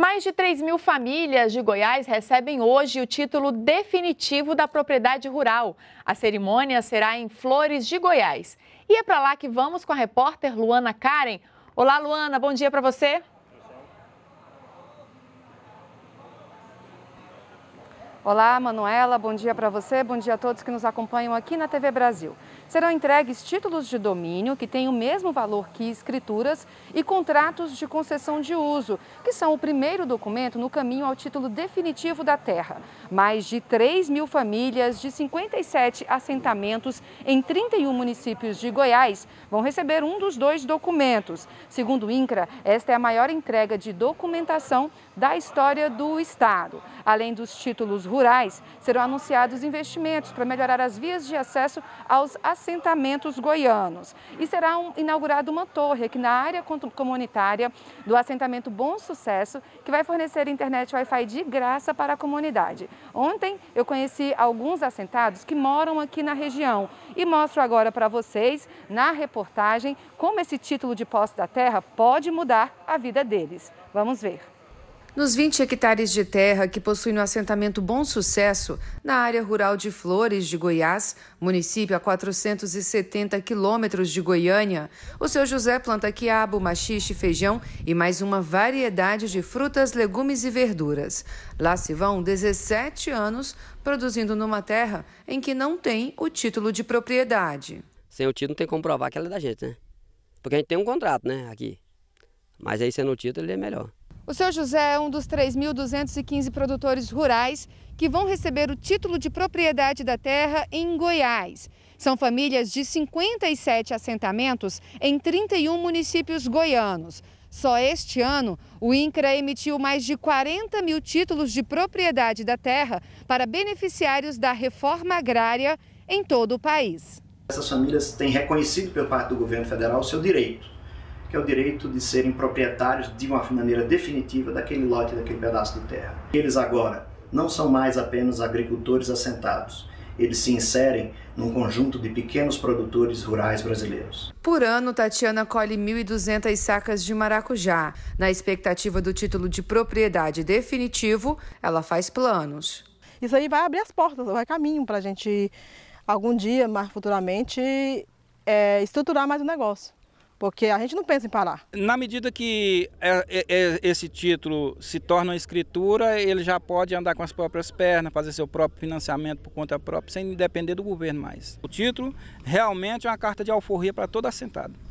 Mais de 3 mil famílias de Goiás recebem hoje o título definitivo da propriedade rural. A cerimônia será em Flores de Goiás. E é para lá que vamos com a repórter Luana Karen. Olá, Luana, bom dia para você. Olá, Manuela, bom dia para você, bom dia a todos que nos acompanham aqui na TV Brasil. Serão entregues títulos de domínio que têm o mesmo valor que escrituras e contratos de concessão de uso, que são o primeiro documento no caminho ao título definitivo da terra. Mais de 3 mil famílias de 57 assentamentos em 31 municípios de Goiás vão receber um dos dois documentos. Segundo o INCRA, esta é a maior entrega de documentação da história do Estado. Além dos títulos rurais, rurais. Serão anunciados investimentos para melhorar as vias de acesso aos assentamentos goianos. E será um, inaugurada uma torre aqui na área comunitária do assentamento Bom Sucesso, que vai fornecer internet Wi-Fi de graça para a comunidade. Ontem eu conheci alguns assentados que moram aqui na região e mostro agora para vocês, na reportagem, como esse título de posse da terra pode mudar a vida deles. Vamos ver. Nos 20 hectares de terra que possuem o assentamento Bom Sucesso, na área rural de Flores de Goiás, município a 470 quilômetros de Goiânia, o seu José planta quiabo, machixe, feijão e mais uma variedade de frutas, legumes e verduras. Lá se vão 17 anos produzindo numa terra em que não tem o título de propriedade. Sem o título não tem como provar que ela é da gente, né? Porque a gente tem um contrato, né, aqui. Mas aí sendo o título ele é melhor. O seu José é um dos 3.215 produtores rurais que vão receber o título de propriedade da terra em Goiás. São famílias de 57 assentamentos em 31 municípios goianos. Só este ano, o INCRA emitiu mais de 40 mil títulos de propriedade da terra para beneficiários da reforma agrária em todo o país. Essas famílias têm reconhecido, pelo parte do governo federal, o seu direito que é o direito de serem proprietários de uma maneira definitiva daquele lote, daquele pedaço de terra. Eles agora não são mais apenas agricultores assentados, eles se inserem num conjunto de pequenos produtores rurais brasileiros. Por ano, Tatiana colhe 1.200 sacas de maracujá. Na expectativa do título de propriedade definitivo, ela faz planos. Isso aí vai abrir as portas, vai caminho para a gente, algum dia, mais futuramente, é, estruturar mais o negócio porque a gente não pensa em parar. Na medida que é, é, é, esse título se torna uma escritura, ele já pode andar com as próprias pernas, fazer seu próprio financiamento por conta própria, sem depender do governo mais. O título realmente é uma carta de alforria para todo assentado.